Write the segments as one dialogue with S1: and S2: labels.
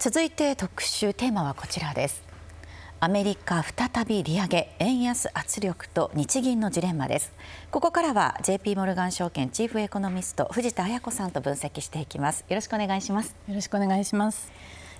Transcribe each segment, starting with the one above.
S1: 続いて特集テーマはこちらですアメリカ再び利上げ円安圧力と日銀のジレンマですここからは JP モルガン証券チーフエコノミスト藤田彩子さんと分析していきますよろしくお願いしますよろしくお願いします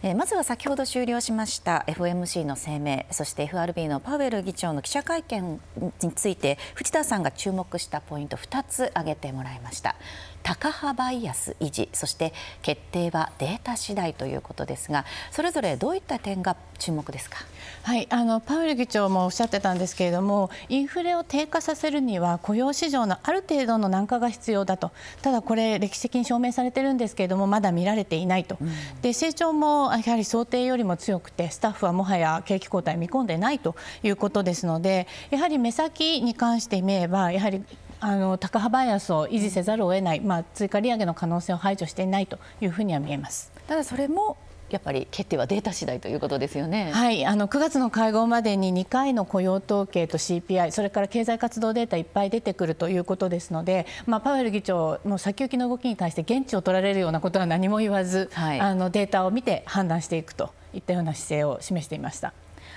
S1: えまずは先ほど終了しました FOMC の声明そして FRB のパウエル議長の記者会見について藤田さんが注目したポイント2つ挙げてもらいました高派バイアス維持そして決定はデータ次第ということですがそれぞれどういった点が注目ですか、はい、あのパウエル議長もおっ
S2: しゃってたんですけれどもインフレを低下させるには雇用市場のある程度の軟化が必要だとただ、これ歴史的に証明されてるんですけれどもまだ見られていないと。で成長ももやはり想定よりも強くてスタッフはもはや景気後退見込んでないということですのでやはり目先に関してみればやはりあの高幅安を維持せざるを得ない、まあ、追加利上げの可能性を排除していないというふうには見えます。
S1: ただそれもやっぱり決定はデータ次第ということですよね。
S2: はい、あの9月の会合までに2回の雇用統計と CPI、それから経済活動データいっぱい出てくるということですので、まあパウエル議長の先行きの動きに対して現地を取られるようなことは何も言わず、はい、あのデータを見
S1: て判断していくといったような姿勢を示していました。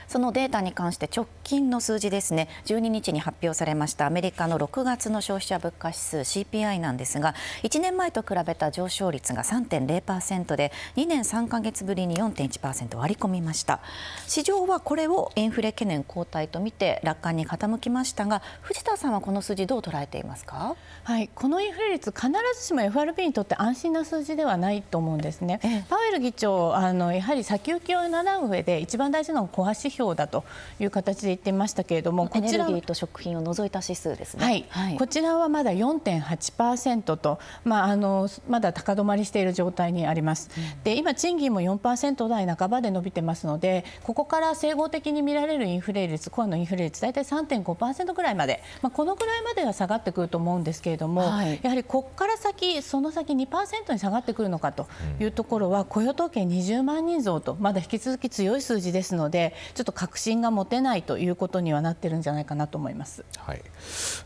S1: そのデータに関して直近の数字ですね12日に発表されましたアメリカの6月の消費者物価指数 CPI なんですが1年前と比べた上昇率が3.0%で2年3か月ぶりに4.1%割り込みました市場はこれをインフレ懸念後退と見て楽観に傾きましたが藤田さんはこの数字どう捉えていますかはいこの
S2: インフレ率必ずしも FRB にとって安心な数字ではないと思うんですね、パウエル議長あのやはり先行きを習う上で一番大事なのは小標だという形で言ってましたけれどもこちらエネルギーと食品を除いた指数ですね、はいはい、こちらはまだ4.8%と、まあ、あのまだ高止まりしている状態にあります、うん、で今、賃金も4%台半ばで伸びてますのでここから整合的に見られるインフレ率コアのインフレ率大体3.5%ぐらいまで、まあ、このぐらいまでは下がってくると思うんですけれども、はい、やはりここから先その先2%に下がってくるのかというところは雇用統計20万人増とまだ引き続き強い数字ですのでちょっょっと確信が持てないということにはなってるんじゃないかなと思います、はい、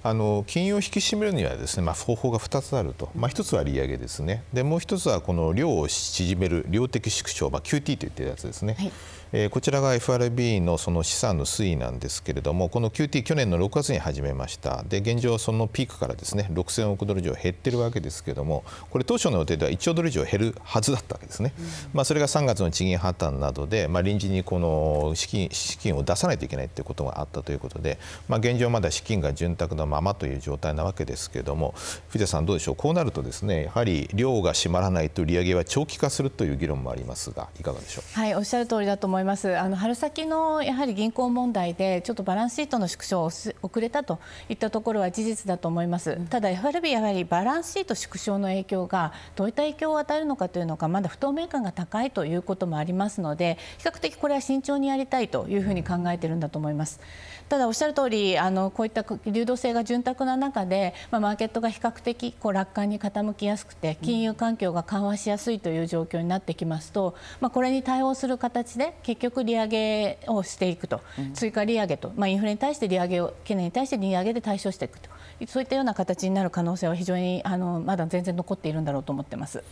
S3: あの金融を引き締めるにはですね、まあ、方法が2つあると、まあ、1つは利上げですねでもう1つはこの量を縮める量的縮小、まあ、QT といってるやつですね、はい、えー、こちらが FRB のその資産の推移なんですけれどもこの QT 去年の6月に始めましたで現状そのピークからですね6000億ドル以上減ってるわけですけれどもこれ当初の予定では1兆ドル以上減るはずだったわけですね、うん、まあ、それが3月の賃金破綻などで、まあ、臨時にこの資金資金を出さないといけないということがあったということで、まあ、現状まだ資金が潤沢のままという状態なわけですけれども藤田さん、どうでしょうこうなるとですねやはり量が締まらないと利上げは長期化するという議論もありますがいかがでしょう、
S2: はい、おっしゃる通りだと思いますあの春先のやはり銀行問題でちょっとバランスシートの縮小を遅れたといったところは事実だと思います。ただ FRB やはりバランスシート縮小の影響がどういった影響を与えるのかというのがまだ不透明感が高いということもありますので比較的これは慎重にやりたいとというふうに考えてるんだと思います。ただおっしゃる通りあのこういった流動性が潤沢な中で、まあ、マーケットが比較的こう楽観に傾きやすくて金融環境が緩和しやすいという状況になってきますと、まあ、これに対応する形で結局利上げをしていくと、追加利上げと、まあ、インフレに対して利上げを懸念に対して利上げで対処していくとそういったような形になる可能性は非常にあのまだ全然残っているんだろうと思ってます。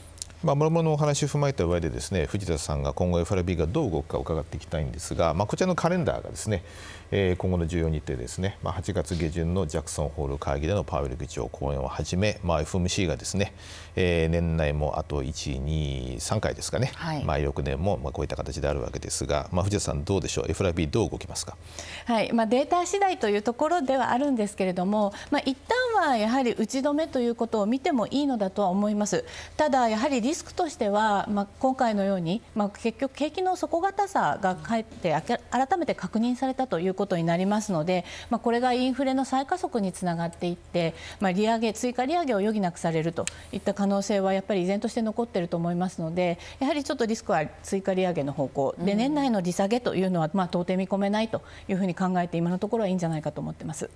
S3: まあ、もろもろのお話を踏まえた上でですね藤田さんが今後 FRB がどう動くか伺っていきたいんですが、まあ、こちらのカレンダーがですね、えー、今後の重要日程ですね、まあ、8月下旬のジャクソンホール会議でのパウエル議長講演をはじめ、まあ、FMC がですね、えー、年内もあと123回ですかね、はい、まあ、翌年もまあこういった形であるわけですが、まあ、藤田さんどうでしょう FRB どう動きますか、
S2: はいまあ、データ次第というところではあるんですけれども、まあ、一旦はやはり打ち止めということを見てもいいのだとは思います。ただやはりリリスクとしては、まあ、今回のように、まあ、結局、景気の底堅さがかえって改めて確認されたということになりますので、まあ、これがインフレの再加速につながっていって、まあ、利上げ追加利上げを余儀なくされるといった可能性はやっぱり依然として残っていると思いますのでやはりちょっとリスクは追加利上げの方向で、年内の利下げというのは、まあ、到底見込めないというふうに考えて今のと
S1: ころはいいんじゃないかと思っています。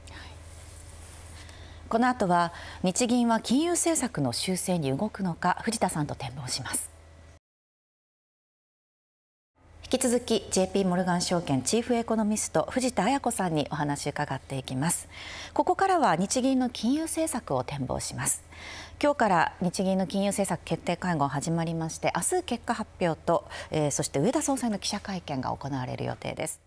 S1: この後は日銀は金融政策の修正に動くのか藤田さんと展望します引き続き JP モルガン証券チーフエコノミスト藤田彩子さんにお話伺っていきますここからは日銀の金融政策を展望します今日から日銀の金融政策決定会合始まりまして明日結果発表と、えー、そして上田総裁の記者会見が行われる予定です